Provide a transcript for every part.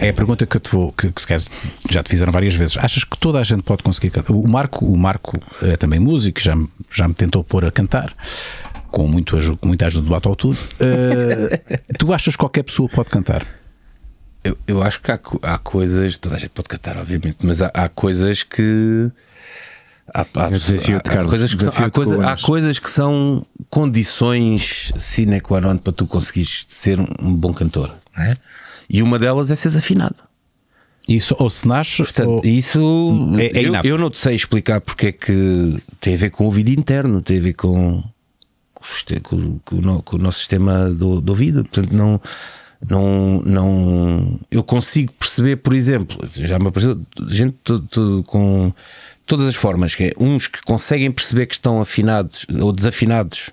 É a pergunta que eu te vou, que, que se já te fizeram várias vezes. Achas que toda a gente pode conseguir cantar? O Marco, o Marco é também músico, já, já me tentou pôr a cantar. Com, muito, com muita ajuda do autotune, uh, tu achas que qualquer pessoa pode cantar? Eu, eu, acho que há, há, coisas, toda a gente pode cantar, obviamente, mas há, há coisas que. Há, há é coisas que são, há, coisa, há coisas que são condições sine qua non para tu conseguires ser um, um bom cantor. É? E uma delas é ser desafinado. Isso, ou se nasce. Portanto, ou... Isso é, é eu, eu, não te sei explicar porque é que tem a ver com o ouvido interno, tem a ver com, com, com, com o nosso sistema do, do ouvido. Portanto, não não, não, eu consigo perceber, por exemplo, já me apareceu gente com todas as formas, que é, uns que conseguem perceber que estão afinados ou desafinados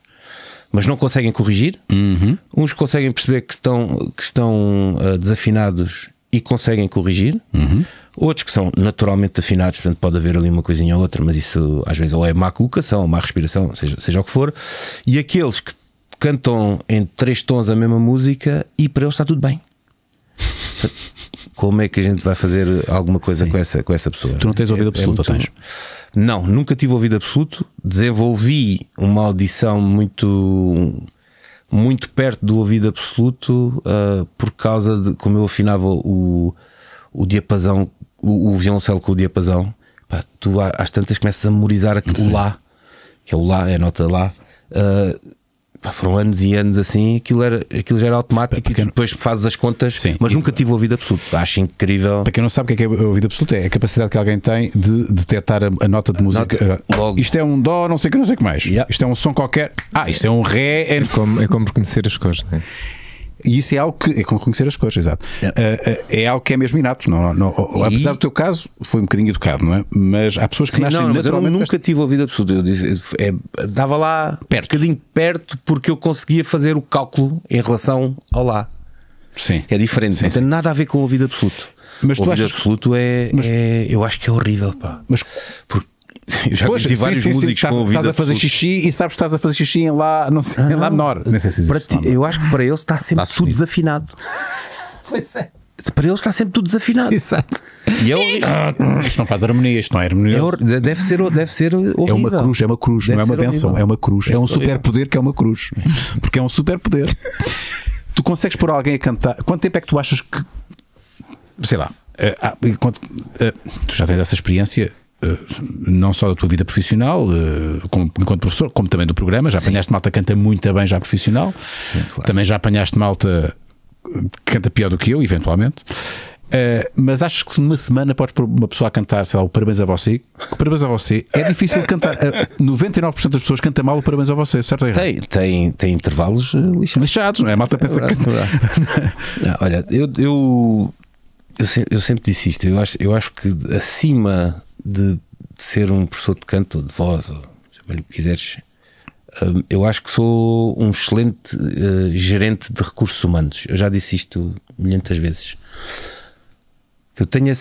mas não conseguem corrigir. Uhum. Uns conseguem perceber que estão, que estão uh, desafinados e conseguem corrigir. Uhum. Outros que são naturalmente afinados, portanto pode haver ali uma coisinha ou outra, mas isso às vezes ou é má colocação, ou má respiração, seja, seja o que for. E aqueles que cantam em três tons a mesma música e para eles está tudo bem. Como é que a gente vai fazer alguma coisa com essa, com essa pessoa? Tu não tens ouvido é, é absoluto, é, é tens? Não, nunca tive ouvido absoluto. Desenvolvi uma audição muito muito perto do ouvido absoluto uh, por causa de como eu afinava o, o diapasão, o, o violoncelo com o diapasão. Pá, tu às tantas começas a memorizar o lá, que é o lá, é a nota lá. Uh, pá, foram anos e anos assim, aquilo, era, aquilo já era automático e depois fazes as contas, Sim, mas nunca tive ouvido absoluto. Acho incrível. Para quem não sabe o que é, que é ouvido absoluto, é a capacidade que alguém tem de detectar a, a nota de música. Nota, ah, logo. Isto é um dó, não sei o que, não sei o que mais. Yeah. Isto é um som qualquer. Ah, isto é um ré. É, é como, é como reconhecer as coisas, e isso é algo que. É como conhecer as coisas, exato. É, ah, ah, é algo que é mesmo inato. Não, não, e... Apesar do teu caso, foi um bocadinho educado, não é? Mas há pessoas que Sim, nascem não, mas eu nunca tive ouvido absoluto. Eu disse, é, dava lá perto. um bocadinho perto porque eu conseguia fazer o cálculo em relação ao lá. Sim. É diferente, sim, não sim. tem nada a ver com o ouvido absoluto. Mas o ouvido achas... absoluto é, mas... é, Eu acho que é horrível, pá. Mas... Porque eu já conheci vários sim, músicos sim, sim. com Estás a fazer xixi e sabes que estás a fazer xixi em lá, não sei, ah, em lá ah, menor. Não sei se para ti, eu acho que para eles está sempre tudo desafinado. pois é. Para eles está sempre tudo desafinado. Exato. E eu é ah, Isto não faz harmonia, isto não é harmonia. É deve, ser, deve ser horrível. É uma cruz, é uma cruz, deve não é uma benção, horrível. é uma cruz. É um superpoder que é uma cruz. Porque é um superpoder. tu consegues pôr alguém a cantar. Quanto tempo é que tu achas que. Sei lá. Uh, uh, uh, tu já tens essa experiência? Eh, não só da tua vida profissional, eh, como, enquanto professor, como também do programa. Já apanhaste Sim. malta que canta muito bem já profissional. Sim, claro. Também já apanhaste malta que canta pior do que eu, eventualmente. Uh, mas acho que uma semana podes pôr uma pessoa a cantar, sei lá, o parabéns a você. O parabéns a você é difícil cantar. Uh, 99% das pessoas canta mal o parabéns a você, certo? Tem, tem, tem intervalos lixados. Lixados, não é? A malta pensa é verdade, que. É não, olha, eu, eu, eu, sempre, eu, sempre disse isto. Eu acho, eu acho que acima de, ser um professor de canto, ou de voz, ou chama-lhe o que quiseres, hum, eu acho que sou um excelente eh, gerente de recursos humanos. Eu já disse isto milhentas vezes. Que eu tenha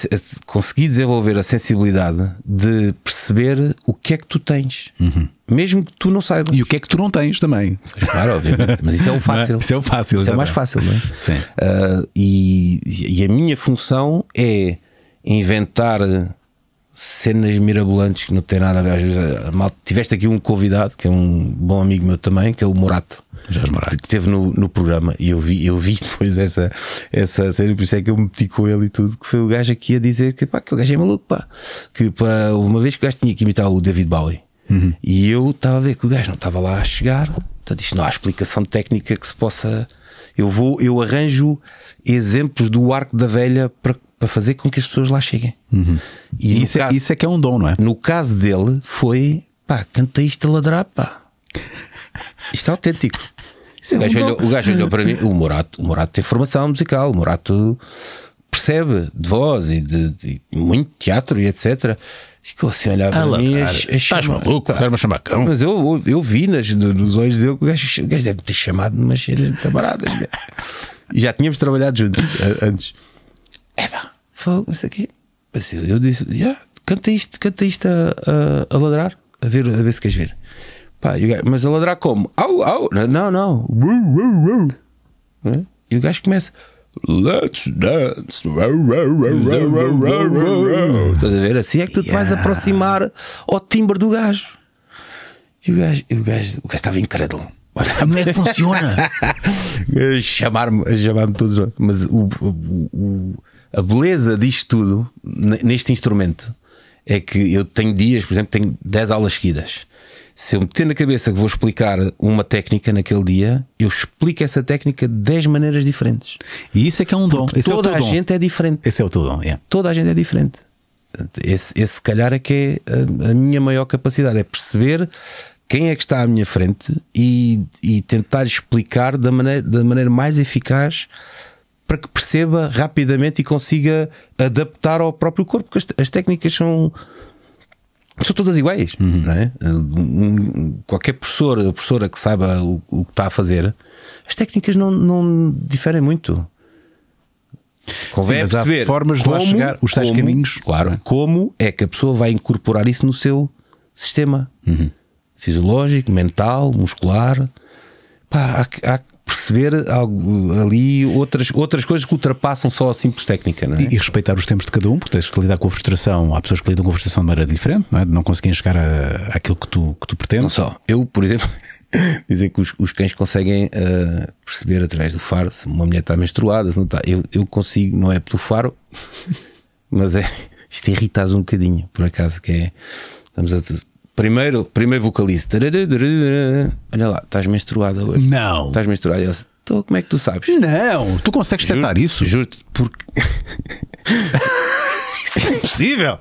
consegui desenvolver a sensibilidade de perceber o que é que tu tens, uhum. mesmo que tu não saibas. E o que é que tu não tens também. claro, obviamente, mas é é? isso é o fácil. isso é o fácil, isso é mais fácil, não é? Sim. Uh, e, e a minha função é inventar cenas mirabolantes que não tem nada a ver. Às vezes, mal, tiveste aqui um convidado, que é um bom amigo meu também, que é o Morato. Jorge Morato. Que esteve no, no programa e eu vi, eu vi depois essa, essa cena, por isso é que eu me meti com ele e tudo, que foi o gajo aqui a dizer que pá, aquele gajo é maluco, pá. Que pá, uma vez que o gajo tinha que imitar o David Bowie. Uhum. E eu estava a ver que o gajo não estava lá a chegar, portanto, isto não há explicação técnica que se possa. Eu vou, eu arranjo exemplos do arco da velha para, para fazer com que as pessoas lá cheguem. Uhum. E isso, é- caso, é, isso é que é um dom, não é? No caso dele, foi pá, cantei isto a ladrar, pá. Isto é autêntico. É o, gajo olhou, o, gajo olhou, para mim, o Morato, o Morato tem formação musical, o Morato percebe de voz e de, de muito teatro e etc. Ficou assim a olhar para Ela, mim. Estás maluco? Quero-me chamar cão. Mas eu, eu vi nas, nos olhos dele que o gajo, o gajo deve ter chamado de umas cheiras de camaradas. já tínhamos trabalhado juntos eh, antes é pá, fogo, não sei o quê. Mas eu, eu disse, yeah, canta isto, canta isto a, a, a, ladrar, a ver, a ver se queres ver. Pá, gajo, mas a ladrar como? Au, au, não, não. E o gajo começa. Let's dance. Estás a ver? Assim é que tu te vais aproximar ao timbre do gajo. E o gajo, o gajo, o gajo estava incrédulo. Como é que funciona? Chamar-me, chamar-me todos. Mas o, o, o a beleza disto tudo, neste instrumento, é que eu tenho dias, por exemplo, tenho 10 aulas seguidas. Se eu meter na cabeça que vou explicar uma técnica naquele dia, eu explico essa técnica de 10 maneiras diferentes. E isso é que é um dom. É toda é a dom. gente é diferente. Esse é o teu dom. Yeah. Toda a gente é diferente. Esse, esse se calhar é que é a, a, minha maior capacidade, é perceber quem é que está à minha frente e, e tentar explicar da maneira, da maneira mais eficaz para que perceba rapidamente e consiga adaptar ao próprio corpo, porque as, as técnicas são, são todas iguais, uhum. não é? qualquer professor ou professora que saiba o, o, que está a fazer, as técnicas não, não diferem muito. Convém Sim, perceber formas de como, lá chegar, os tais como, caminhos, claro. Como é que a pessoa vai incorporar isso no seu sistema uhum. fisiológico, mental, muscular? Pá, há, há, perceber algo, ali outras, outras coisas que ultrapassam só a simples técnica, não é? E, e respeitar os tempos de cada um, porque tens que lidar com a frustração. Há pessoas que lidam com a frustração de maneira diferente, não é? De não conseguirem chegar a, àquilo que tu, que tu pretendes. Não só. Eu, por exemplo, dizem que os, os cães conseguem uh, perceber através do faro se uma mulher está menstruada, se não está. Eu, eu consigo, não é pelo faro, mas é. Isto irrita um bocadinho, por acaso, que é. Estamos a primeiro, primeiro vocalista. Olha lá, estás menstruada hoje. Não. Estás menstruada. então, como é que tu sabes? Não, tu consegues juro, tentar isso? Juro-te, porque. isso é impossível.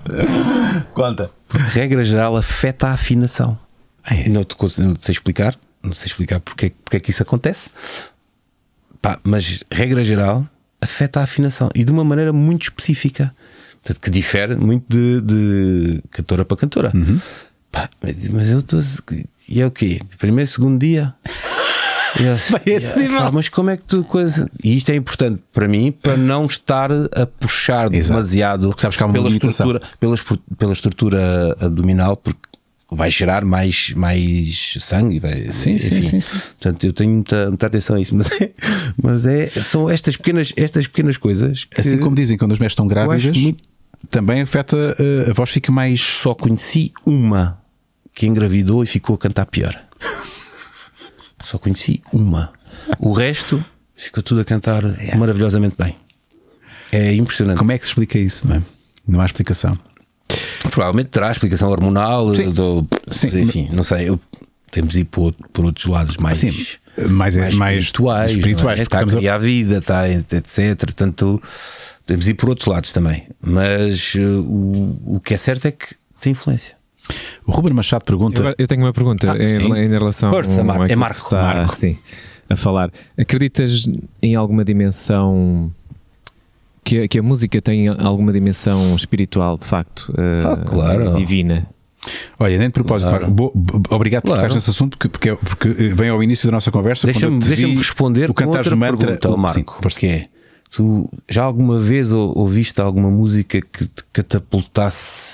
Conta. Porque, regra geral, afeta a afinação. Ah, é. Não, te, não te sei explicar. Não sei explicar porque, é porque é que isso acontece. Pá, mas, regra geral, afeta a afinação. E de uma maneira muito específica. Portanto, que difere muito de, de cantora para cantora. Uhum. Pá, mas eu estou. E é o quê? Primeiro, segundo dia? Eu, eu, pá, mas como é que tu coisa. E isto é importante para mim para não estar a puxar demasiado sabes que há uma pela, estrutura, pela, pela estrutura abdominal, porque vai gerar mais, mais sangue. Vai, sim, enfim. Sim, sim, Portanto, eu tenho muita, muita atenção a isso, mas, é, mas é, são estas pequenas, estas pequenas coisas. assim como dizem, quando as mulheres estão grávidas, muito... também afeta, eh, a voz fica mais. Só conheci uma que engravidou e ficou a cantar pior. Só conheci uma. O resto ficou tudo a cantar yeah. É. maravilhosamente bem. É impressionante. Como é que se explica isso, não é? Não há explicação. Provavelmente terá explicação hormonal, Sim. Do, Sim. enfim, não sei. Eu, temos de ir por, por outros lados mais, Sim. mais, é- mais, mais espirituais. É? espirituais é? Está a criar a... vida, está, etc. Portanto, podemos ir por outros lados também. Mas uh, o, o que é certo é que tem influência. O Ruben Machado pergunta. Eu, eu tenho uma pergunta ah, em, em, relação Força, Mar é, é Marco, está, Marco. Sim, a falar. Acreditas em alguma dimensão que a, que a, música tem alguma dimensão espiritual, de facto, eh, ah, uh, claro. divina? Olha, nem de propósito, claro. Marco, obrigado claro. por tocar nesse assunto, porque, é, porque, porque, eh, vem ao início da nossa conversa. Deixa-me deixa responder o com outra mantra, ao Marco, sim, porque é, tu já alguma vez ouviste alguma música que te catapultasse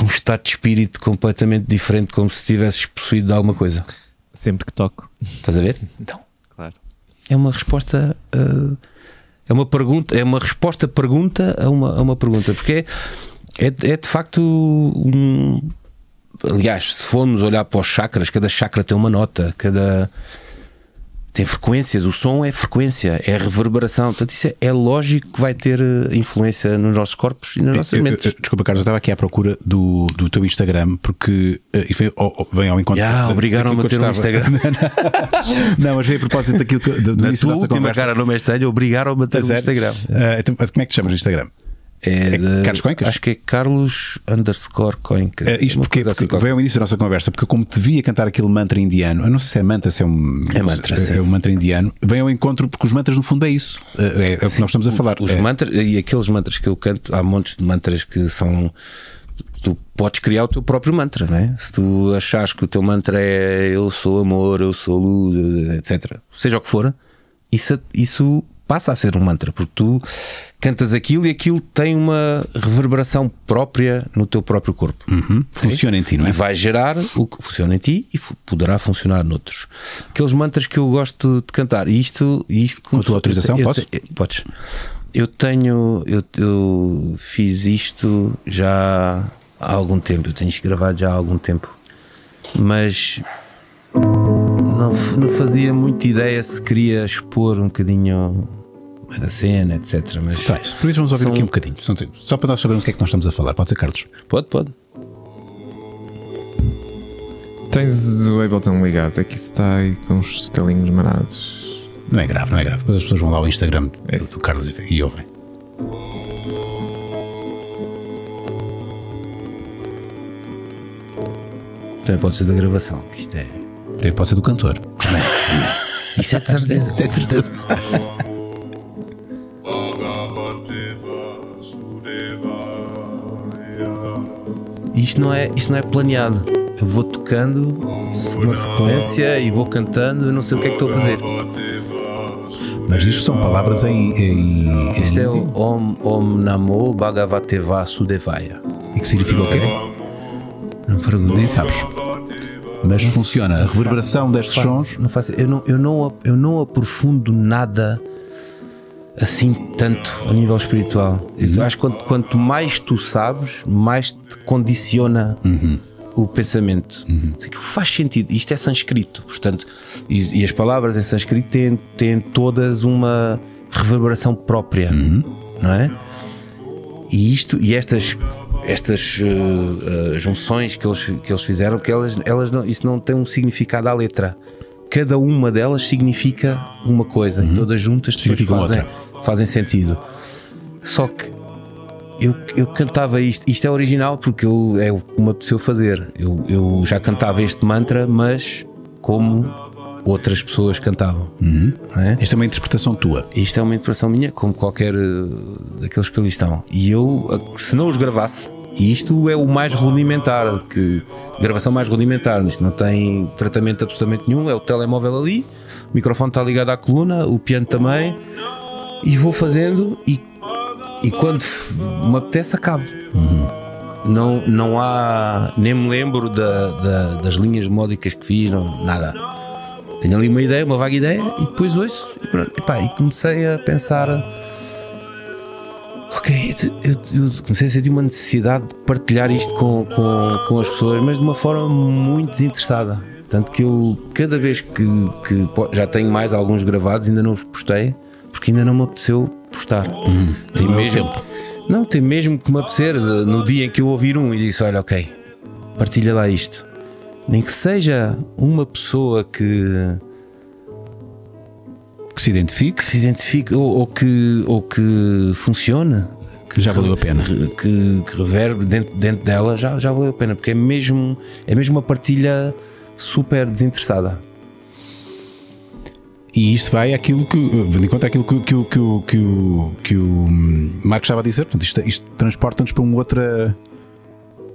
um estado de espírito completamente diferente, como se tivesses possuído de alguma coisa. Sempre que toco. Estás a ver? Então. Claro. É uma resposta. Uh, é uma pergunta, é uma resposta pergunta a uma, a uma pergunta, porque é, é, é de facto um, aliás, se formos olhar para os chakras, cada chakra tem uma nota, cada tem frequências, o som é frequência, é reverberação. Portanto, isso é, é lógico que vai ter eh, influência nos nossos corpos e nas eh, nossas eu, eh, mentes. Eu, desculpa, Carlos, eu estava aqui à procura do, do teu Instagram, porque e foi, oh, oh, vem ao encontro. Ah, obrigaram-me a ter um Instagram. não, mas veio a propósito daquilo que. Do, do Na tua última conversa. cara, não me estranho, obrigaram-me a ter é um Instagram. Uh, então, como é que te chamas o Instagram? É, é, de, Carlos Coincas? Acho que é Carlos underscore Coincas. É, isto porque, porque assim veio ao início da nossa conversa, porque como te via cantar aquele mantra indiano, eu não sei se é mantra, se é um, é mantra, se, é um mantra indiano, vem ao encontro, porque os mantras no fundo é isso. É, é, é o que nós estamos a falar. Os é. mantras, e aqueles mantras que eu canto, há montes de mantras que são tu podes criar o teu próprio mantra, não é? Se tu achas que o teu mantra é eu sou amor, eu sou luz, etc. Seja o que for, isso, isso passa a ser um mantra, porque tu cantas aquilo e aquilo tem uma reverberação própria no teu próprio corpo. Uhum. Funciona em ti, não é? E vai gerar o que funciona em ti e poderá funcionar noutros. Aqueles mantras que eu gosto de cantar. E isto, isto com a tua autorização, eu, posso? Eu, podes. Eu tenho, eu, eu fiz isto já há algum tempo, eu tenho isto gravado já há algum tempo, mas não, não fazia muita ideia se queria expor um bocadinho é da cena, etc. Mas tá, por isso vamos ouvir são... aqui um bocadinho, só para nós sabermos o que é que nós estamos a falar. Pode ser, Carlos? Pode, pode. Tens o Ableton ligado, aqui está aí com os calinhos marados. Não é grave, não é grave. Depois as pessoas vão lá ao Instagram do, é do Carlos e, e ouvem. Também pode ser da gravação, que isto é. Também pode ser do cantor. Isso é de certeza. Isso é de certeza. isto não é, isto não é planeado. Eu vou tocando uma sequência e vou cantando, eu não sei o que é que estou a fazer. Mas isto são palavras em. em, em este é o Om, Om Namo Bhagavate Vasudevaya. E que significa o quê? Não pergunto. Nem sabes. Mas funciona. A reverberação destes sons. Não faço, eu, não, eu, não, eu não aprofundo nada assim tanto a nível espiritual. Uhum. Acho que quanto, quanto, mais tu sabes, mais te condiciona. Uhum. O pensamento uhum. que faz sentido, isto é sânscrito, portanto, e, e, as palavras em sânscrito têm, têm todas uma reverberação própria, uhum. não é? E isto e estas estas uh, uh, junções que eles, que eles fizeram, que elas, elas não, isso não tem um significado à letra. Cada uma delas significa uma coisa uhum. e todas juntas significam outra fazem sentido. Só que eu, eu cantava isto, isto é original porque eu, é o que fazer. Eu, eu já cantava este mantra, mas como outras pessoas cantavam. Uhum. É? Isto é uma interpretação tua. Isto é uma interpretação minha, como qualquer eh, daqueles que ali estão. E eu, se não os gravasse, e isto é o mais rudimentar, que gravação mais rudimentar, isto não tem tratamento absolutamente nenhum, é o telemóvel ali, o microfone está ligado à coluna, o piano também e vou fazendo e, e quando me apetece acabo. Uhum. Não, não há. Nem me lembro da, da, das linhas módicas que fiz, não, nada. Tenho ali uma ideia, uma vaga ideia, e depois ouço e pronto. E, e comecei a pensar. Ok, eu, eu, comecei a sentir uma necessidade de partilhar isto com, com, com as pessoas, mas de uma forma muito desinteressada. Tanto que eu, cada vez que, que já tenho mais alguns gravados, ainda não os postei, porque ainda não me apeteceu postar. Hum, tem não mesmo, tempo. Não, tem mesmo que me apetecer no dia em que eu ouvir um e disse: Olha, ok, partilha lá isto. Nem que seja uma pessoa que. que se identifique. Que se identifique ou, ou que, ou que funcione. Que já valeu a pena. Que, que reverbe dentro, dentro dela, já, já valeu a pena, porque é mesmo, é mesmo uma partilha super desinteressada. E isto vai aquilo que, de encontro aquilo que, que, que, que, o, que o hum, Marcos estava a dizer. Portanto, isto, isto transporta-nos para uma outra.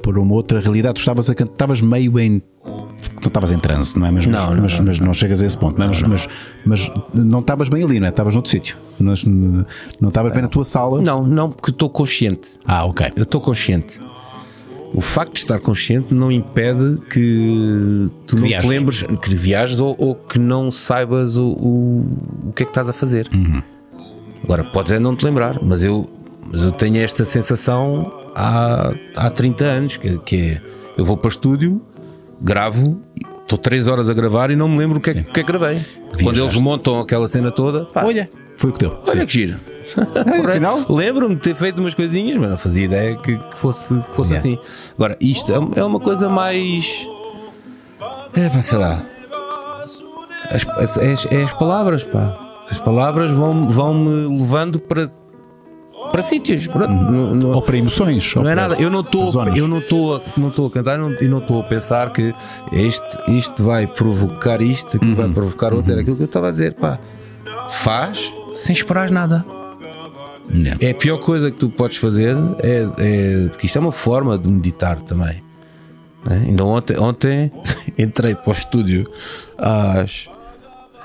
Para uma outra realidade. Tu estavas, a, estavas meio em. Não estavas em transe, não é? mesmo não, não, mas, não, mas não, chegas a esse ponto. Não, mas, não. Mas, mas não estavas bem ali, não é? Estavas noutro sítio. Hum, não estavas bem na tua sala. Não, não, porque estou consciente. Ah, ok. Eu estou consciente. O facto de estar consciente não impede que tu que não te lembres que viajes ou, ou que não saibas o, o, o, que é que estás a fazer. Uhum. Agora, podes é não te lembrar, mas eu, mas eu tenho esta sensação há, há 30 anos, que, que é eu vou para o estúdio, gravo estou 3 horas a gravar e não me lembro o que, é, que é que gravei. Viajaste. Quando eles montam aquela cena toda, pá, olha, foi o que deu. Olha Sim. que giro. Lembro-me de ter feito umas coisinhas, mas não fazia ideia que, que fosse, que fosse yeah. assim. Agora, isto é, é uma coisa mais. É, pá, sei lá. As, as, é as é palavras, pá. As palavras vão-me vão levando para, para sítios. Para, uhum. ou para emoções. Não é nada. Eu não estou eu não estou não estou a cantar e não estou a pensar que este, isto vai provocar isto, que uhum. vai provocar outro. Uhum. Era aquilo que eu estava a dizer, pá. Faz sem esperar nada. É a pior coisa que tu podes fazer, é, é, porque isto é uma forma de meditar também. Né? Ainda então, ontem, ontem entrei para o estúdio às.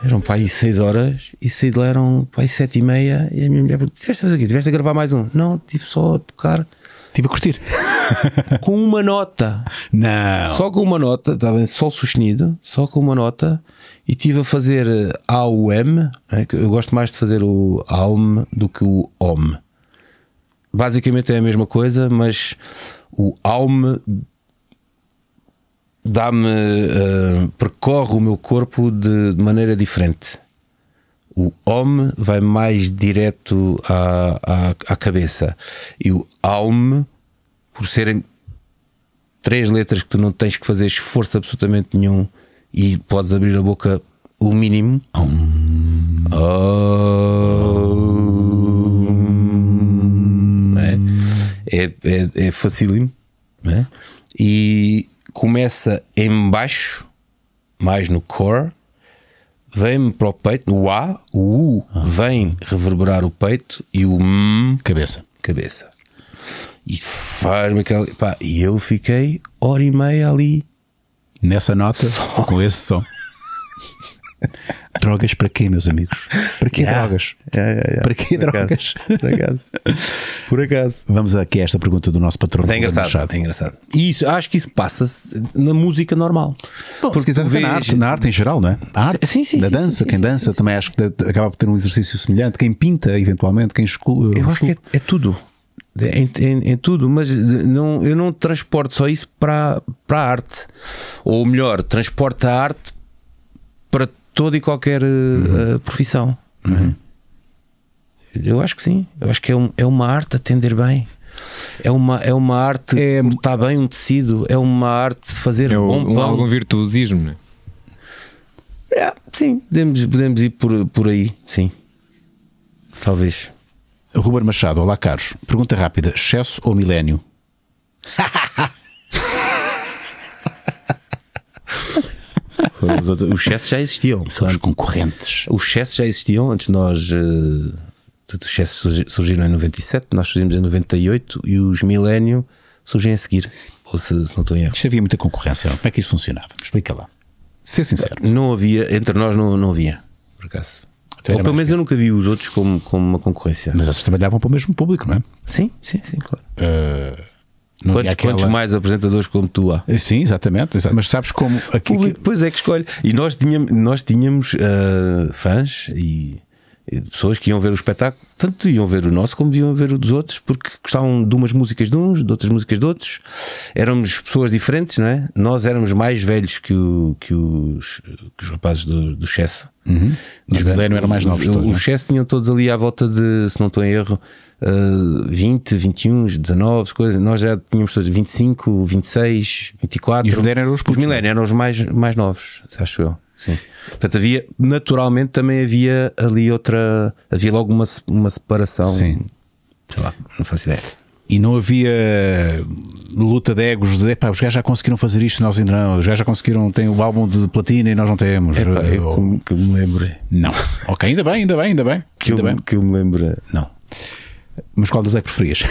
Eram para aí 6 horas e saí de lá eram para aí 7 e meia. E a minha mulher perguntou: Tiveste a fazer aqui? Tiveste a gravar mais um? Não, tive só a tocar Estive a curtir. com uma nota. Não. Só com uma nota, estava tá bem? Sol sustenido, só com uma nota. E estive a fazer AUM. É? que Eu gosto mais de fazer o AUM do que o OM. Basicamente é a mesma coisa, mas o AUM dá-me. Uh, percorre o meu corpo de, de maneira diferente o om vai mais direto à, à, à cabeça e o alme, por serem três letras que tu não tens que fazer esforço absolutamente nenhum e podes abrir a boca o mínimo. Um. É, é, é, é facílimo é? e começa em baixo, mais no core, vem-me para o peito, o A, o U vem reverberar o peito e o M. Cabeça. Cabeça. E faz-me aquele Pá, e eu fiquei hora e meia ali. Nessa nota, com esse som. Drogas para quê, meus amigos? Para quê yeah. drogas? Yeah, yeah, para quê por drogas? Acaso. por acaso. Por acaso. Vamos aqui a esta pergunta do nosso patrão. é engraçado. É engraçado. E isso, acho que isso passa-se na música normal. Bom, Porque exatamente na, arte, na arte em geral, não é? A arte, sim, sim, na sim, dança, sim, quem dança também acho que acaba por ter um exercício semelhante. Quem pinta, eventualmente, quem esculpe. Eu acho que é, é tudo. Em, em, em, tudo, mas não, eu não transporto só isso para, para a arte. Ou melhor, transporto a arte toda e qualquer uhum. uh, profissão. É? Uhum. Eu acho que sim. Eu acho que é, um, é uma arte atender bem. É uma, é uma arte é... cortar bem um tecido. É uma arte fazer é o, bom um algum virtuosismo, né? é, Sim, podemos, podemos ir por, por aí, sim. Talvez. Ruber Machado, olá Carlos. Pergunta rápida: excesso ou milénio? os, outros, os já existiam. São os concorrentes. Os excessos já existiam antes de nós. Uh, eh, os excessos surgiram em 97, nós surgimos em 98 e os milênio surgem a seguir. Ou se, se não estou em erro. Isto havia muita concorrência. Como é que isso funcionava? Explica lá. Ser sincero. Não havia, entre nós não, não havia, por acaso. Então Ou pelo menos que... eu nunca vi os outros como, como uma concorrência. Mas vocês trabalhavam para o mesmo público, não é? Sim, sim, sim, claro. Uh não quantos, aquela... quantos mais apresentadores como tu há? Eh, sim, exatamente. exatamente. Mas sabes como. Aqui, público depois é que escolhe. E nós tínhamos, nós tínhamos uh, fãs e, e, pessoas que iam ver o espetáculo, tanto iam ver o nosso como iam ver o dos outros, porque gostavam de umas músicas de uns, de outras músicas de outros. Éramos pessoas diferentes, não é? Nós éramos mais velhos que, o, que, os, que os rapazes do, do uhum. É, Os Uhum. Mas, Mas eram mais novos. Os, todos, os Excesso é? tinham todos ali à volta de, se não estou em erro. 20, 21, 19, coisas. Nós já tínhamos 25, 26, 24. E os milênios eram os Os milênios né? eram os mais, mais novos, acho eu. Sim. Portanto, havia, naturalmente também havia ali outra, havia logo uma, uma separação. Sim. Sei lá, não faço ideia. E não havia luta de egos de epá, os gajos já conseguiram fazer isto, nós ainda não, os gajos já conseguiram, têm o álbum de platina e nós não temos. Epá, eu que me lembre. Não. Ok, ainda bem, ainda bem, ainda bem. Que, ainda eu, bem. que eu me lembre, não. Mas qual das é que preferias?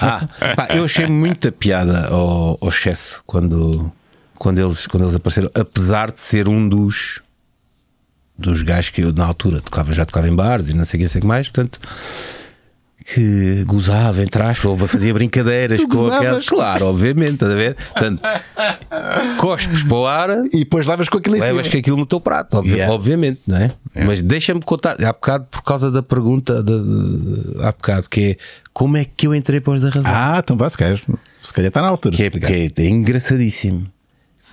Ah, pá, eu achei muita piada ao, ao excesso quando, quando, eles, quando eles apareceram, apesar de ser um dos dos gajos que eu na altura tocava, já tocava em bares e não sei o que, que mais, portanto que gozava, entre aspas, ou fazia brincadeiras tu com aquelas. Claro, obviamente, estás a ver? Portanto, cospes para o ar e depois levas com aquilo em Levas com aquilo no teu prato, yeah. obviamente, não é? Yeah. Mas deixa-me contar, há bocado, por causa da pergunta de, de, há bocado, que é como é que eu entrei para os da razão? Ah, então vá, se calhar, se calhar está na altura. É, que é, é engraçadíssimo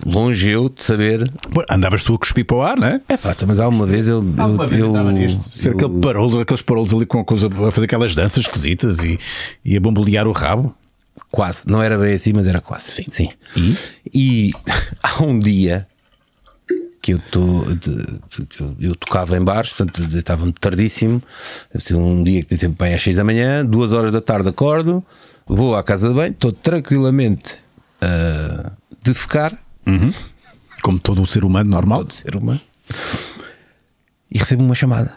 longe eu de saber. andavas tu a cuspir para o ar, não é? É pá, mas há uma vez eu. Há uma eu, vez eu, andava nisto. Eu, aquele parolo, aqueles parolos ali com a coisa, a fazer aquelas danças esquisitas e, e a bombolear o rabo. Quase, não era bem assim, mas era quase. Sim. Sim. E? e há um dia que eu, tô, eu, eu tocava em bares, portanto deitava-me tardíssimo. Um dia que tempo bem às 6 da manhã, 2 horas da tarde acordo, vou à casa de banho, estou tranquilamente ah, de ficar Uhum. Como todo um ser humano normal. Todo ser humano. E recebo uma chamada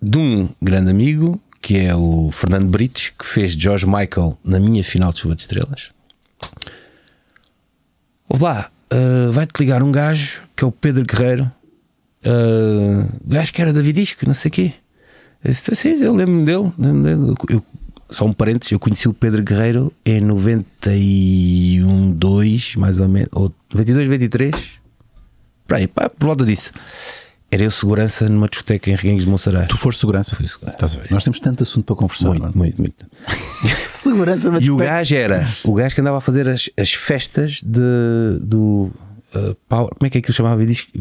de um grande amigo que é o Fernando Brites, que fez George Michael na minha final de Chuva de Estrelas. Olá uh, eh, vai-te ligar um gajo que é o Pedro Guerreiro, uh, gajo que era David Disco não sei o quê. Eu disse, sim, eu lembro-me dele, lembro dele. eu só um parênteses, eu conheci o Pedro Guerreiro em 91, 2, mais ou menos, ou 92, 23, para aí, pá, por volta disso. Era eu segurança numa discoteca em Reguengos de Monserrate. Tu foste segurança? Fui segurança. Estás a ver? Nós temos tanto assunto para conversar. Muito, mano. muito, muito. segurança E o gajo era, o gajo que andava a fazer as, as festas de, do uh, Power, como é que é que ele chamava?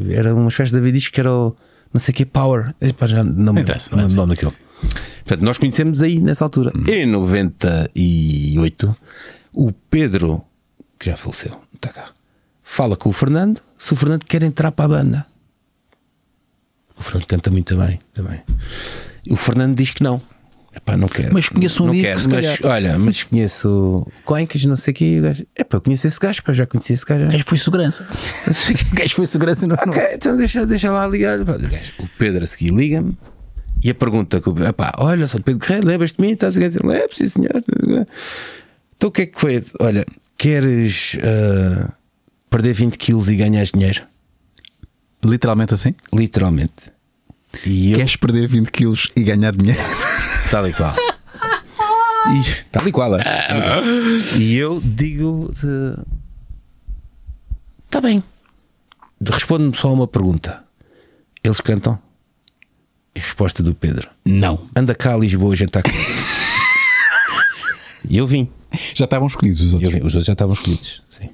Era umas festas da Vidisco que era o, não sei o que, Power. não me, Interessa, não me lembro daquilo. Portanto, nós conhecemos aí nessa altura. Uhum. Em 98, o Pedro, que já faleceu, está cá, fala com o Fernando se o Fernando quer entrar para a banda. O Fernando canta muito bem também. O Fernando diz que não. Epá, não quero. Mas conheço um não quero, mas, Olha, mas conheço Coenques, não sei o quê. É para eu conheço esse gajo, já conheci esse gajo. O gajo foi segurança. o gajo foi segurança. Não, ok, não. então deixa, deixa lá ligar. O Pedro a seguir liga-me e a pergunta que eu. Epá, olha, São Pedro Guerreiro, lembras-te de mim? Estás a dizer, lembro, sim, senhor. Então o que é que foi? Olha, queres uh, perder 20 quilos e ganhar dinheiro? Literalmente assim? Literalmente. E queres perder 20 quilos e ganhar dinheiro? Tal e qual. E, tal e qual. É? E eu digo. Está bem. Responde-me só uma pergunta. Eles cantam? E resposta do Pedro: Não. Anda cá a Lisboa, a gente está E eu vim. Já estavam escolhidos os outros? Vim, os outros já estavam escolhidos, sim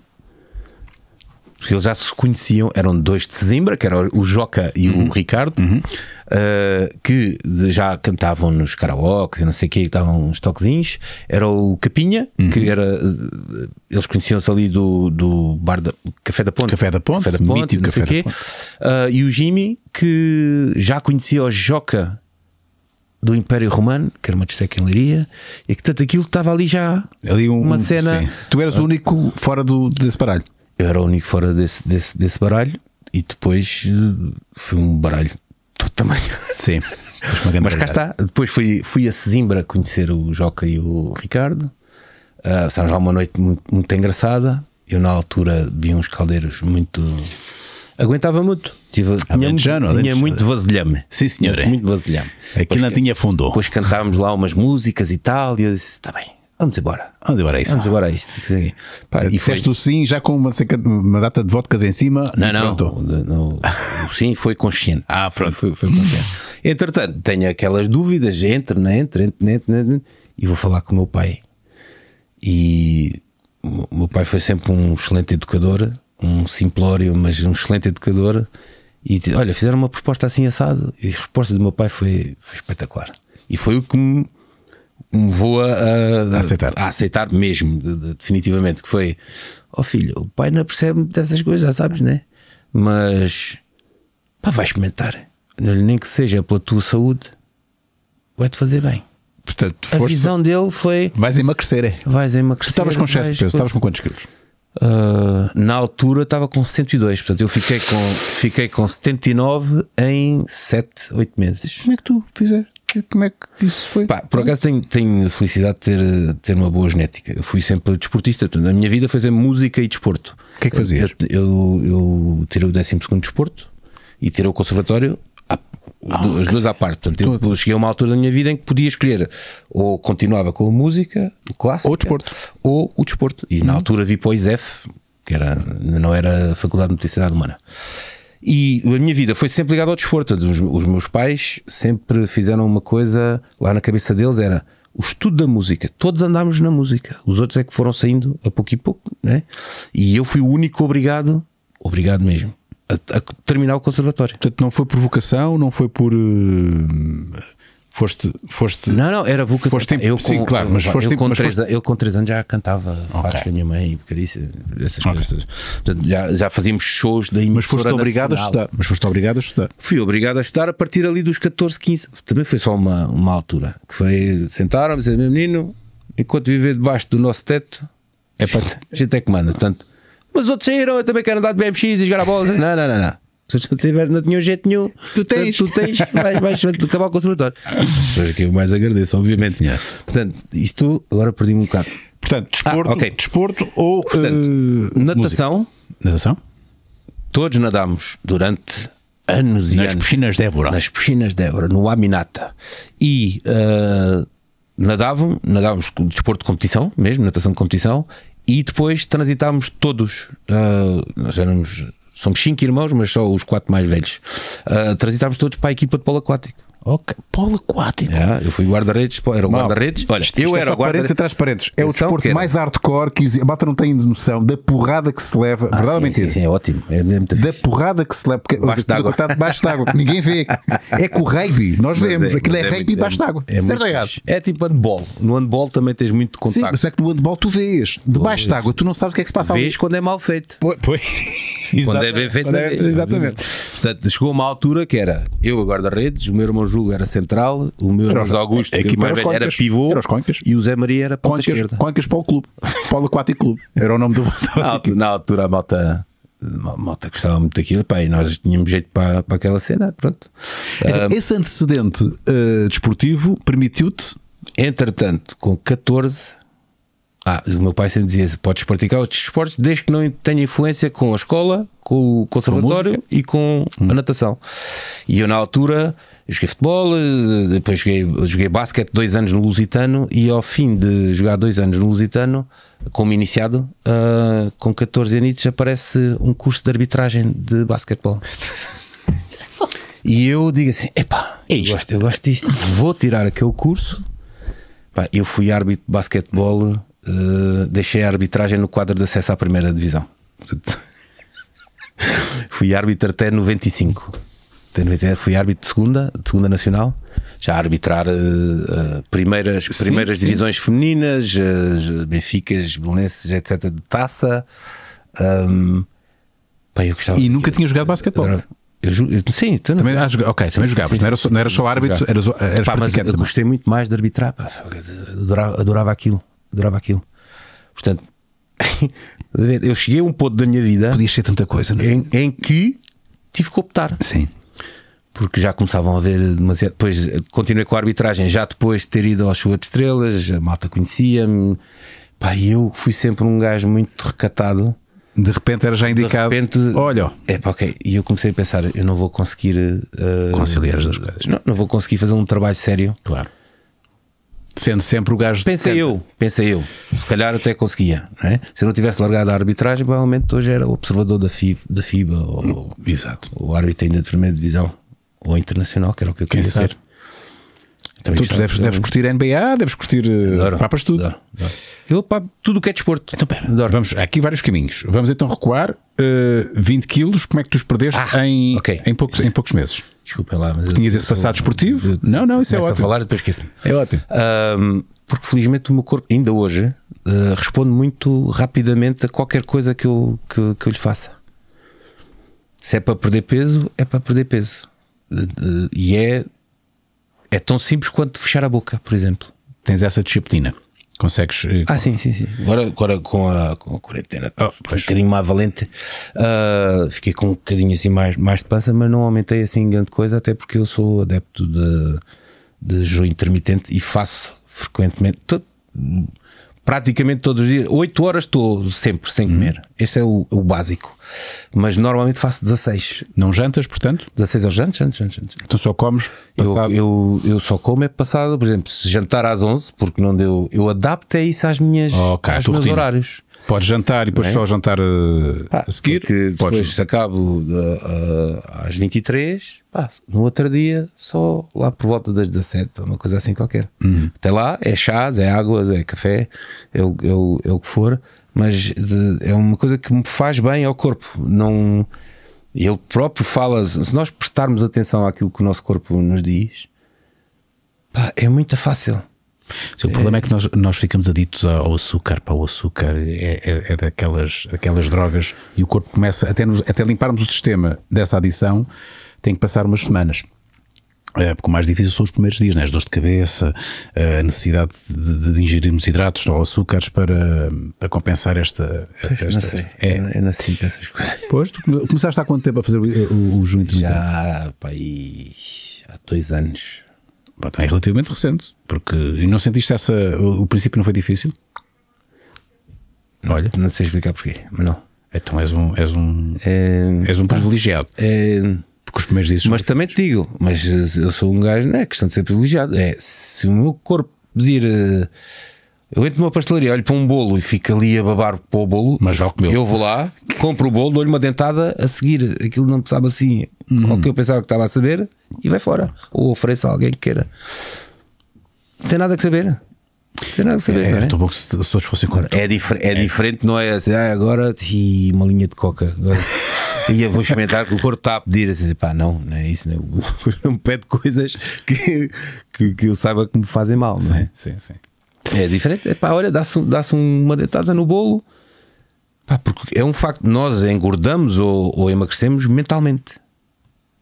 porque eles já se conheciam, eram dois de Sesimbra, que era o Joca e uhum. o Ricardo, uhum. uh, que já cantavam nos karaokes e não sei o quê, estavam uns toquezinhos. Era o Capinha, uhum. que era. Eh, eles conheciam-se ali do, do bar da, Café da Ponte. Café da Ponte, Café da Ponte, não sei o quê. Uh, e o Jimmy, que já conhecia o Joca do Império Romano, que era uma discoteca em Leiria, e que tanto aquilo estava ali já ali um, uma cena. Sim. Tu eras o ah. único fora do, desse baralho eu era o único fora desse, desse, desse baralho e depois eh, foi um baralho do tamanho. Sim. Mas cá está. Depois fui, fui a Sesimbra conhecer o Joca e o Ricardo. Uh, ah, passámos lá uma noite muito, muito engraçada. Eu, na altura, vi uns caldeiros muito. Aguentava muito. Tive, tinha muito, tinha muito vasilhame. Sim, senhora. Muito vasilhame. Aquilo não tinha fundo. Depois cantávamos lá umas músicas e tal. E eu disse: está bem, Vamos embora. Vamos embora a isso. Vamos embora a isto. Pá, e Disseste foi... o sim já com uma, uma data de vodkas em cima. Não, não. o sim foi consciente. Ah, pronto. Foi, foi consciente. Entretanto, tenho aquelas dúvidas. Entre, não né, Entre, entre, entre, né, entre, né, E vou falar com o meu pai. E o meu pai foi sempre um excelente educador. Um simplório, mas um excelente educador. E disse, olha, fizeram uma proposta assim assado. E a resposta do meu pai foi, foi espetacular. E foi o que me me voa a, a, aceitar. a aceitar mesmo, de, de, definitivamente, que foi ó oh filho, o pai não percebe dessas coisas, já sabes, né? Mas pá, vai experimentar. Nem que seja pela tua saúde, vai-te fazer bem. Portanto, a visão dele foi. Vais emagrecer, é? Vais emagrecer. Tu estavas com excesso de peso, estavas com quantos quilos? Uh, na altura estava com 102, portanto eu fiquei com, fiquei com 79 em 7, 8 meses. Como é que tu fizeste? que, como é que isso foi? Pá, por acaso tenho, tenho felicidade de ter, ter uma boa genética. Eu fui sempre desportista, na minha vida fazer música e desporto. O que é que fazias? Eu, eu, eu tirei o 12 desporto e tirei o conservatório ah, as duas à parte. Portanto, eu Tudo. cheguei a uma altura da minha vida em que podia escolher ou continuava com a música clássica ou o desporto. Ou o desporto. E na uhum. altura vi para o ISEF, que era, não era a Faculdade de Medicina Humana. E a minha vida foi sempre ligada ao desporto. Os, os meus pais sempre fizeram uma coisa lá na cabeça deles: era o estudo da música. Todos andámos na música. Os outros é que foram saindo a pouco e pouco, né? E eu fui o único obrigado, obrigado mesmo, a, a terminar o conservatório. Portanto, não foi por vocação, não foi por. Uh Foste, foste. Não, não, era vocação. Foste tempo eu com, sim, claro, mas foste eu, com mas três, foste... eu com 3 anos já cantava okay. fatos com a minha mãe e Carícia, essas okay. coisas todas. Portanto, já, já fazíamos shows da Mas foste obrigado nacional. a estudar. Mas foste obrigado a estudar. Fui obrigado a estudar a partir ali dos 14, 15. Também foi só uma, uma altura. Que foi. Sentaram-me e disseram, meu menino, enquanto viver debaixo do nosso teto, é para. A gente é que manda. Portanto, mas outros saíram, eu também quero andar de BMX e jogar a bola. não, não, não. não. Se eu tiver, não tinha jeito nenhum, tu tens, tu tens vais, vais acabar o conservatório. Mas que eu mais agradeço, obviamente. Sim, é. Portanto, isto agora perdi-me um bocado. Portanto, ah, desporto, ah, okay. desporto ou eh, Portanto, uh, natação. Música. Natação? Todos nadámos durante anos e anos. Nas piscinas de Évora. Nas piscinas de Évora, no Aminata. E uh, eh, nadavam, nadávamos com desporto de competição, mesmo, natação de competição, e depois transitámos todos. Uh, nós éramos somos cinco irmãos, mas só os quatro mais velhos, uh, transitámos todos para a equipa de polo aquático. Ok, polo aquático. Yeah, é, eu fui guarda-redes, era o guarda-redes. Olha, isto, eu é era é guarda-redes. Entre É o então, desporto mais hardcore que A Bata não tem noção da porrada que se leva. Ah, verdadeiramente. Sim, sim, é ótimo. É muito da porrada que se leva. Porque, debaixo d'água. Está debaixo d'água, que ninguém vê. É com o rugby, nós mas vemos. É, Aquilo é, é rugby debaixo é d'água. É, é, é tipo handball. No handball também tens muito contacto. Sim, mas é que no handball tu vês. Debaixo d'água, tu não sabes o que é que se passa vês ali. quando é mal feito. Pois. quando é bem feito. Exatamente. Portanto, chegou uma altura que era eu a guarda-redes, o meu irmão Júlio era central, o meu era Augusto a, equipa era, era pivô era e o Zé Maria era ponta Coincas, esquerda. Coincas para o clube, para o Aquático Clube, era o nome do na, na altura a malta malta gostava muito daquilo pá, e nós tínhamos jeito para, para aquela cena. Pronto. Então, ah, esse antecedente uh, desportivo permitiu-te? Entretanto, com 14, ah, o meu pai sempre dizia podes praticar os esportes desde que não tenha influência com a escola, com o conservatório com e com hum. a natação. E eu, na altura, joguei futebol, eh, depois joguei, joguei basquete dois anos no Lusitano e ao fim de jogar dois anos no Lusitano, como iniciado, uh, com 14 anos, aparece um curso de arbitragem de basquetebol. e eu digo assim: epá, é eu gosto, eu gosto disto, vou tirar aquele curso. eu fui árbitro de basquetebol eh, deixei a arbitragem no quadro de acesso à primeira divisão. fui árbitro até 95. Até 95. Fui árbitro de segunda, de segunda nacional, já a arbitrar uh, uh, primeiras, sim, primeiras sim. divisões femininas, uh, Benficas, Belenenses, etc., de taça. Um, pá, gostava, e nunca eu, tinha jogado basquetebol. Era, eu, eu, sim, também, ah, sim, também não, era só, não era só árbitro, eras pá, mas eu é? gostei muito mais de arbitrar, pá, adorava, adorava aquilo adorava aquilo. Portanto, eu cheguei a um ponto da minha vida. Podia ser tanta coisa, não é? Em, em que tive que optar. Sim. Porque já começavam a haver demasiado. Depois continuei com a arbitragem, já depois de ter ido ao Chuva de Estrelas, a malta conhecia-me. Pá, eu fui sempre um gajo muito recatado. De repente era já indicado. De repente, olha. É pá, ok. E eu comecei a pensar: eu não vou conseguir uh, conciliar as duas coisas. Não, não vou conseguir fazer um trabalho sério. Claro sendo sempre o gajo. Pensei eu, pensei eu. Se calhar até conseguia. É? Se eu não tivesse largado a arbitragem, provavelmente hoje era observador da FIBA, da FIBA ou, Exato. o árbitro ainda de primeira divisão ou internacional, que era o que eu queria ser. Também tu, tu deves, deves curtir NBA, deves curtir eh, adoro, papas tudo. Adoro, adoro. Eu papo tudo o que é desporto. Então pera, adoro. vamos, há aqui vários caminhos. Vamos então recuar uh, eh, 20 quilos, como é que tu os perdeste ah, em, okay. em, poucos, em poucos meses? desculpa lá, mas... Tinhas esse passado esportivo? não, não, isso é ótimo. a falar depois esqueço-me. É ótimo. Um, porque felizmente o meu corpo, ainda hoje, uh, responde muito rapidamente a qualquer coisa que eu, que, que eu lhe faça. Se é para perder peso, é para perder peso. Uh, e é é tão simples quanto fechar a boca, por exemplo. Tens essa disciplina. Consegues. Eh, ah, sim, sim, sim. Agora, agora com, a, com a quarentena, oh, um bocadinho mais valente, uh, fiquei com um bocadinho assim mais, mais depressa, mas não aumentei assim grande coisa, até porque eu sou adepto de, de jejum intermitente e faço frequentemente. Todo, praticamente todos os dias, 8 horas estou sempre sem comer. Hum. Esse é o, o, básico. Mas normalmente faço 16. Não jantas, portanto? 16 ao jantes, janto, janto, janto. Então só comes passado? Eu, eu, eu, só como é passado, por exemplo, se jantar às 11, porque não deu. Eu adapto isso às minhas, okay, aos meus rotina. horários. Podes jantar e depois é? só jantar uh, pá, a seguir. Porque depois Podes... se acabo de, uh, às 23, pá, no outro dia só lá por volta das 17, uma coisa assim qualquer. Uhum. Até lá é chás, é água é café, é o, é o, é o que for, mas de, é uma coisa que me faz bem ao corpo. Não, ele próprio fala, se nós prestarmos atenção àquilo que o nosso corpo nos diz, pá, é muito fácil. Sim, o problema é, que nós, nós ficamos aditos ao açúcar, para o açúcar é, é, é, daquelas, daquelas drogas e o corpo começa, até, nos, até limparmos o sistema dessa adição, tem que passar umas semanas. É, porque o mais difícil são os primeiros dias, né? as dores de cabeça, a necessidade de, de ingerirmos hidratos ou açúcares para, para compensar esta. Pois, esta, não sei. é. Eu, essas coisas. Pois, tu começaste há quanto tempo a fazer o, o, o, Já, pá, há dois anos é relativamente recente, porque e não sentiste essa. O, o princípio não foi difícil? Não, Olha. Não sei explicar porquê, mas não. Então és um, és um, é, és um privilegiado. É, porque os primeiros dias. Mas também te digo, mas eh, eu sou um gajo, não é questão de ser privilegiado. É se o meu corpo pedir. Uh, eu entro numa pastelaria, olho para um bolo e fico ali a babar para o bolo. Mas já o comeu. Eu vou lá, compro o bolo, dou-lhe uma dentada a seguir. Aquilo não sabe assim, hum. ao que eu pensava que estava a saber, e vai fora. Ou ofereço a alguém que queira. Não tem nada a saber. Tem nada a saber. É, estou é? é bom se, se todos fossem contra. É, difer é, é, diferente, não é assim, ah, agora e uma linha de coca. Agora. e eu vou experimentar que o corpo está a pedir assim, pá, não, não é isso, não, não é. me pede coisas que, que, que eu saiba que me fazem mal, não é? Sim, sim, sim. É diferente. É pá, olha, dá-se dá uma dentada no bolo. Pá, porque é um facto. Nós engordamos ou, ou emagrecemos mentalmente.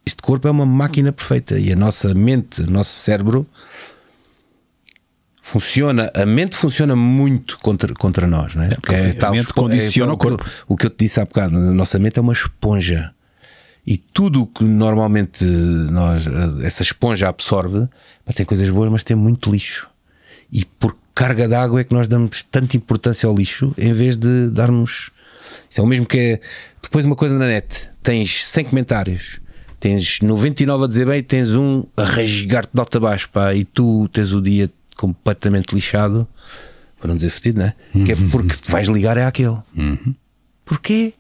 Este corpo é uma máquina perfeita e a nossa mente, o nosso cérebro funciona, a mente funciona muito contra, contra nós, não é? é porque é, a mente é condiciona é, o corpo. O que eu te disse há bocado, a nossa mente é uma esponja. E tudo o que normalmente nós, eh, essa esponja absorve, tem coisas boas, mas tem muito lixo. E por carga d'água é que nós damos tanta importância ao lixo em vez de darmos. Isso é o mesmo que é. Depois uma coisa na net, tens 100 comentários, tens 99 a dizer bem, tens um a rasgar-te de alta abaixo, pá, e tu tens o dia completamente lixado, para não dizer fedido, né? Uhum. Que é uhum. porque vais ligar é aquele Uhum. Porquê?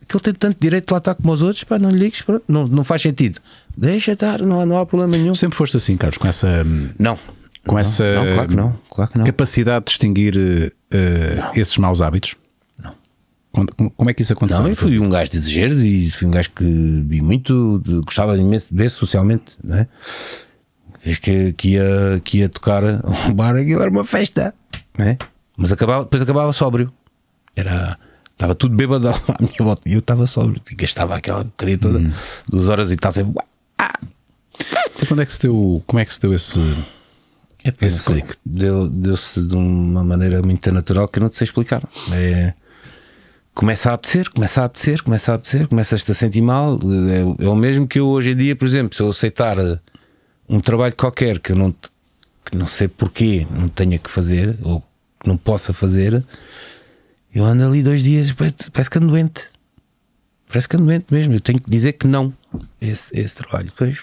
Aquele tem tanto direito de lá estar tá como os outros, pá, não lhe ligues, pronto, não, não faz sentido. Deixa estar, não, não há problema nenhum. Sempre foste assim, Carlos, com essa. Hum, não, com não, essa não, claro que não, claro que capacidade de distinguir uh, eh, esses maus hábitos? Como é que isso aconteceu? Não, eu fui um gajo de exagero e fui um gajo que vi muito, de, gostava imenso de ver socialmente, não é? Vês que, que, ia, que ia tocar um bar, aquilo era uma festa, não é? Mas acabava, depois acabava sóbrio. Era, estava tudo bêbado à minha volta e eu estava sóbrio. E gastava aquela bocadinha toda, hum. duas horas e tal, sempre. Ah. Então quando é que se deu, como é que se deu esse Epá, é Esse clique deu-se deu de uma maneira muito natural que eu não te sei explicar. É, começa a apetecer, começa a apetecer, começa a apetecer, começas-te a sentir mal. É, é, o mesmo que eu hoje em dia, por exemplo, se eu aceitar eh, um trabalho qualquer que eu não, que não sei porquê não tenha que fazer ou que não possa fazer, eu ando ali dois dias, parece, parece que ando doente. Parece que ando doente mesmo. Eu tenho que dizer que não esse, esse trabalho. Depois.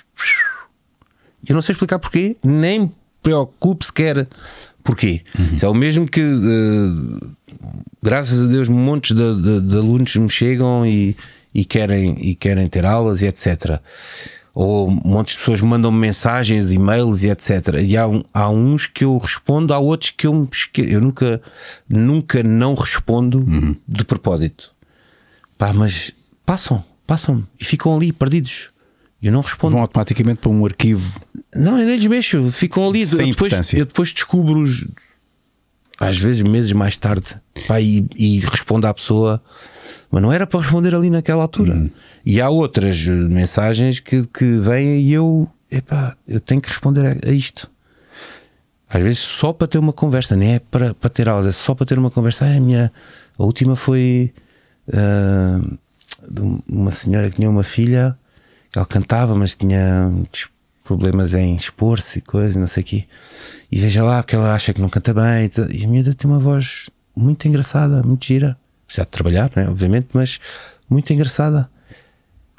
Eu não sei explicar porquê, nem preocupe sequer porquê. Uhum. É o mesmo que, eh, graças a Deus, montes de, de, de alunos me chegam e, e, querem, e querem ter aulas e etc. Ou montes de pessoas mandam -me mensagens, e-mails e etc. E há, há uns que eu respondo, há outros que eu me esque... Eu nunca, nunca não respondo uhum. de propósito. Pá, mas passam, passam e ficam ali perdidos. Eu não respondo. Vão automaticamente para um arquivo. Não, eu nem lhes mexo. Ficam ali. Sem eu, depois, importância. eu depois descubro-os, às vezes, meses mais tarde. Pá, e, e respondo à pessoa. Mas não era para responder ali naquela altura. Hum. E há outras mensagens que, que vêm e eu. Epá, eu tenho que responder a, a isto. Às vezes só para ter uma conversa, nem é para, para ter aulas, é só para ter uma conversa. Ah, a minha a última foi uh, de uma senhora que tinha uma filha ele cantava, mas tinha problemas em expor-se e coisa, não sei o quê. E veja lá, porque ela acha que não canta bem. E a miúda tem uma voz muito engraçada, muito gira. Precisa de trabalhar, né? obviamente, mas muito engraçada.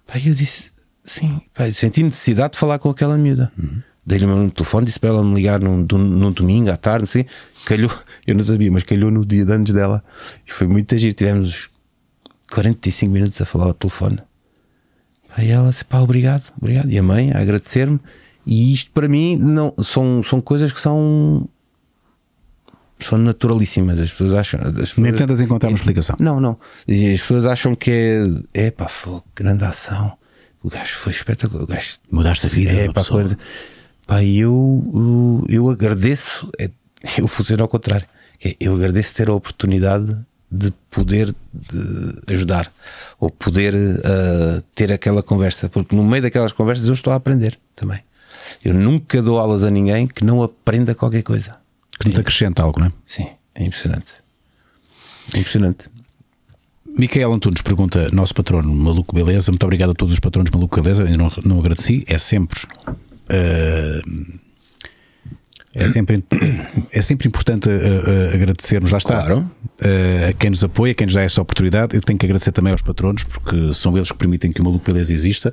Pai, eu disse, sim, pai, senti necessidade de falar com aquela miúda. Uhum. Dei-lhe o meu telefone, disse para ela me ligar num, num domingo à tarde, não sei. Calhou, eu não sabia, mas calhou no dia de antes dela. E foi muito agir. Tivemos 45 minutos a falar ao telefone. Aí ela disse, pá, obrigado, obrigado. E a mãe a agradecer-me. E isto para mim não, são, são coisas que são são naturalíssimas. As pessoas acham. As pessoas, Nem tentas encontrar uma explicação. Não, não. As pessoas acham que é. É pá, foi grande ação. O gajo foi espetacular. O gajo, Mudaste a vida. É, é pá, coisa. Pá, eu, eu agradeço. É, eu dizer ao contrário. É, eu agradeço ter a oportunidade de poder de ajudar ou poder uh, ter aquela conversa, porque no meio daquelas conversas eu estou a aprender também. Eu nunca dou aulas a ninguém que não aprenda qualquer coisa. Que te acrescenta algo, não é? Sim, é impressionante. É impressionante. Micael Antunes pergunta, nosso patrono Maluco Beleza, muito obrigado a todos os patronos Maluco Beleza, ainda não, não agradeci, é sempre. Uh, é sempre, é sempre importante uh, uh, agradecermos, lá está, claro. uh, a quem nos apoia, a quem nos dá essa oportunidade. Eu tenho que agradecer também aos patronos, porque são eles que permitem que o Maluco Beleza exista.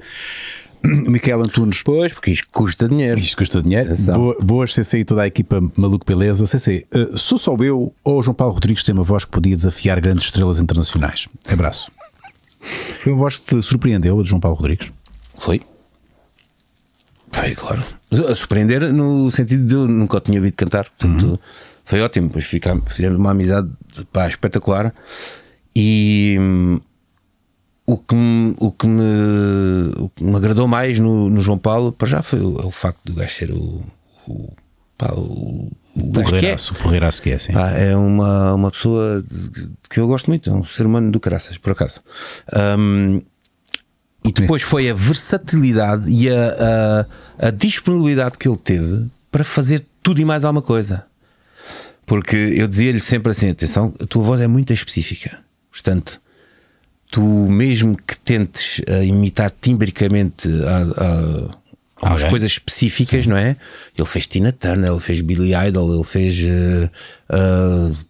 O Miquel Antunes. Pois, porque isto custa dinheiro. Isto custa dinheiro. Boa, boas, CC e toda a equipa Maluco Beleza. CC, uh, sou só eu ou o João Paulo Rodrigues tem uma voz que podia desafiar grandes estrelas internacionais? Abraço. Foi uma voz que te surpreendeu, a de João Paulo Rodrigues? Foi. Foi, claro. A surpreender no sentido de eu nunca o tinha ouvido cantar. Portanto, uhum. Foi ótimo. pois fizemos uma amizade pá, espetacular. E hum, o, que me, o, que me, o que me agradou mais no, no João Paulo, para já, foi o, é o facto do gajo ser o. o pá, o é. Porreiraço, é. porreiraço que é, sim. é uma, uma pessoa que eu gosto muito, é um ser humano do caraças, por acaso. Um, e depois foi a versatilidade e a, a, a disponibilidade que ele teve para fazer tudo e mais alguma coisa. Porque eu dizia-lhe sempre assim: atenção, a tua voz é muito específica. Portanto, tu mesmo que tentes uh, imitar timbricamente a, algumas okay. coisas específicas, Sim. não é? Ele fez Tina Turner, ele fez Billy Idol, ele fez. Uh, uh,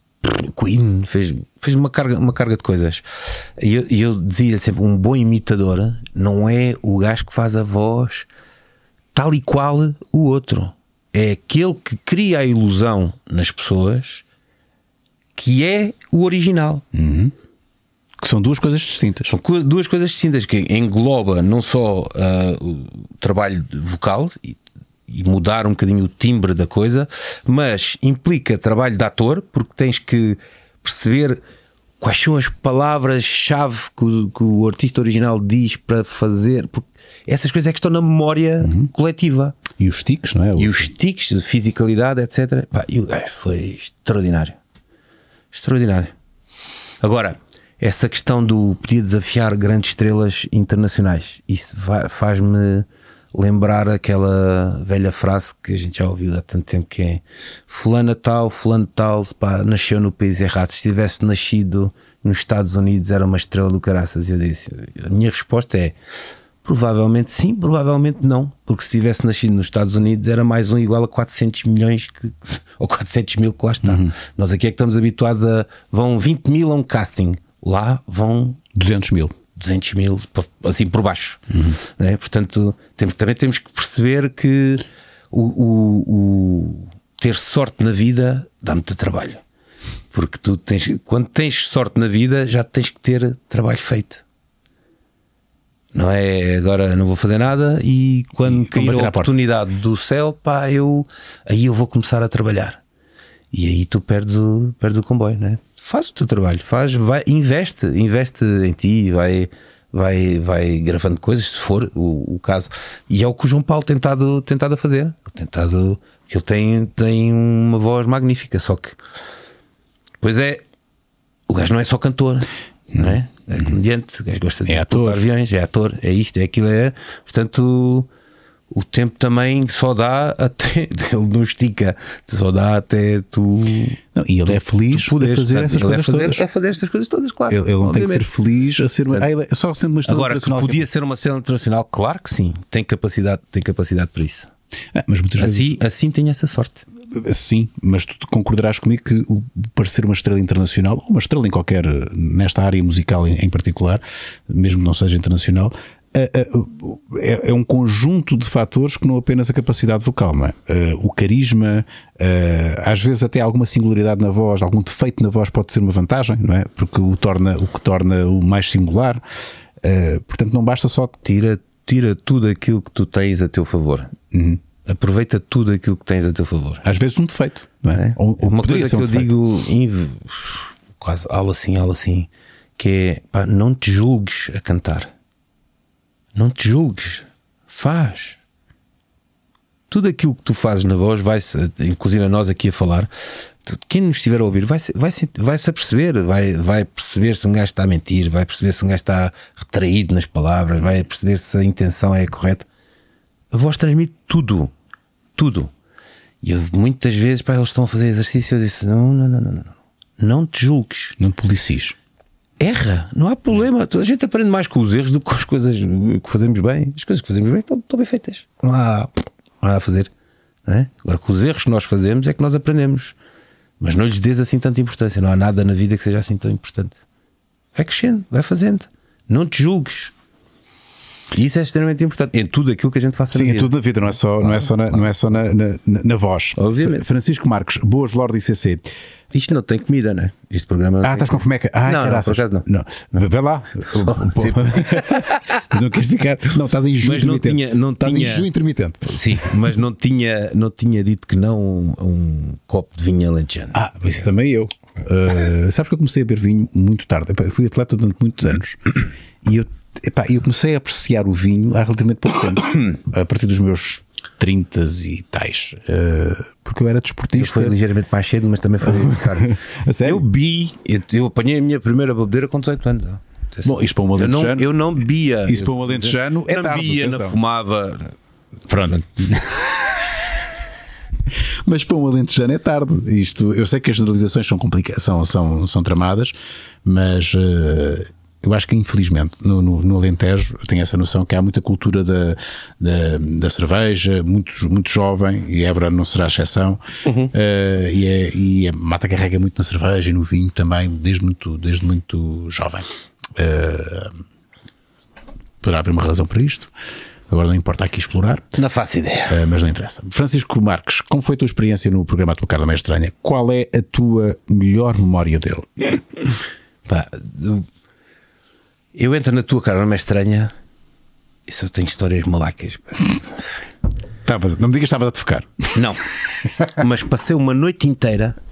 Queen, fez, fez uma, carga, uma carga de coisas. E eu, eu, dizia sempre: um bom imitador não é o gajo que faz a voz tal e qual o outro. É aquele que cria a ilusão nas pessoas que é o original. Uhum. Que são duas coisas distintas. São duas coisas distintas que engloba não só uh, o trabalho vocal, e mudar um bocadinho o timbre da coisa, mas implica trabalho de ator, porque tens que perceber quais são as palavras-chave que, que, o artista original diz para fazer, porque essas coisas é que estão na memória uhum. coletiva. E os tiques, não é? E os tiques de fisicalidade, etc. Pá, e o gajo foi extraordinário. Extraordinário. Agora, essa questão do podia desafiar grandes estrelas internacionais, isso faz-me lembrar aquela velha frase que a gente já ouviu há tanto tempo que é fulana tal, fulano tal, pá, nasceu no país errado. Se tivesse nascido nos Estados Unidos era uma estrela do caraças. E eu disse, a minha resposta é provavelmente sim, provavelmente não, porque se tivesse nascido nos Estados Unidos era mais um igual a 400 milhões que, ou 400 mil que lá está. Uhum. Nós aqui é que estamos habituados a vão 20 mil a um casting, lá vão 200 mil. 200 mil, assim por baixo. Uhum. Né? Portanto, temos, também temos que perceber que o, o, o ter sorte na vida dá muito trabalho. Porque tu tens, quando tens sorte na vida, já tens que ter trabalho feito. Não é agora não vou fazer nada e quando e cair a oportunidade do céu, pá, eu aí eu vou começar a trabalhar. E aí tu perdes o, perdes o comboio, não é? faz o teu trabalho, faz, vai, investe, investe em ti, vai, vai, vai gravando coisas, se for o, o caso. E é o que o João Paulo tem tentado, tentado a fazer. Tentado, ele tem, tem uma voz magnífica, só que. Pois é, o gajo não é só cantor, não é? É uhum. comediante, o gajo gosta de é ator. aviões, é ator, é isto, é aquilo, é. Portanto o tempo também só dá até. Ele não estica, só dá até tu. Não, e ele tu, é feliz a fazer essas é coisas é fazer, todas. É fazer estas coisas todas, claro. Ele, ele não tem que ser feliz a ser uma, ah, é só sendo uma estrela Agora, que podia ser uma cena internacional, claro que sim, tem capacidade, tem capacidade para isso. Ah, mas muitas assim, vezes... assim, assim tem essa sorte. Sim, mas tu concordarás comigo que para ser uma estrela internacional, ou uma estrela em qualquer, nesta área musical em, em particular, mesmo que não seja internacional, é, é, é, é, um conjunto de fatores que não apenas a capacidade vocal, é? Eh, o carisma, eh, às vezes até alguma singularidade na voz, algum defeito na voz pode ser uma vantagem, não é? Porque o torna o que torna o mais singular. Eh, portanto, não basta só tira tira tudo aquilo que tu tens a teu favor. Uhum. Aproveita tudo aquilo que tens a teu favor. Às vezes um defeito, não é? é? Ou, uma coisa que um eu defeito. digo inv... quase ala assim, ala assim, que é pá, não te julgues a cantar não te julgues. Faz. Tudo aquilo que tu fazes na voz, vai inclusive a nós aqui a falar, quem nos estiver a ouvir vai, vai, vai se aperceber, vai, vai perceber se um gajo está a mentir, vai perceber se um gajo está retraído nas palavras, vai perceber se a intenção é a correta. A voz transmite tudo, tudo. E eu, muitas vezes, para eles estão a fazer exercício, eu disse: não, não, não, não, não, não te julgues, não te policies, erra, não há problema. Toda a gente aprende mais com os erros do que com as coisas que fazemos bem. As coisas que fazemos bem estão, estão bem feitas. Não há, não há a fazer. É? Agora, com os erros que nós fazemos é que nós aprendemos. Mas não lhes dês assim tanta importância. Não há nada na vida que seja assim tão importante. Vai crescendo, vai fazendo. Não te julgues. Isso é extremamente importante em tudo aquilo que a gente faz Sim, em tudo na vida, não é só, não é só, na, não é só na, na, na voz. Obviamente. Francisco Marcos, boas e ICC. Isto não tem comida, não é? Este programa. Ah, estás com fomeca. Ah, não, caraças. não, não. não. Vê lá. não queres ficar. Não, estás em junho intermitente. Tinha, não estás tinha... em jejum intermitente. Sim, mas não tinha, não tinha dito que não um, um copo de vinho alentejano. Ah, isso também eu. Uh, sabes que eu comecei a beber vinho muito tarde. Eu fui atleta durante muitos anos e eu epá, eu comecei a apreciar o vinho há relativamente pouco tempo, a partir dos meus 30 e tais, uh, porque eu era desportista. foi ligeiramente mais cedo, mas também foi. eu bi, eu, eu, apanhei a minha primeira bebedeira com 18 anos. Bom, isto para um alentejano. Eu não, eu não bebia. Isso para um alentejano é tarde. Bia, não fumava. Pronto. mas para um alentejano é tarde. Isto, eu sei que as generalizações são complicadas, são, são, são tramadas, mas. Uh, eu acho que infelizmente no, no, no Alentejo eu tenho essa noção que há muita cultura da, da, da cerveja, muito, muito jovem, e Évora não será exceção, uhum. uh, e, é, e a é, mata carrega muito na cerveja e no vinho também, desde muito, desde muito jovem. Uh, poderá haver uma razão para isto. Agora não importa aqui explorar. Não faço ideia. Uh, mas não interessa. Francisco Marques, como foi a tua experiência no programa do Cara da Meia é Estranha? Qual é a tua melhor memória dele? Pá, eu entro na tua cara, não é estranha. Isso eu tenho histórias malacas. Estavas, não me digas que estavas a te ficar. Não. Mas passei uma noite inteira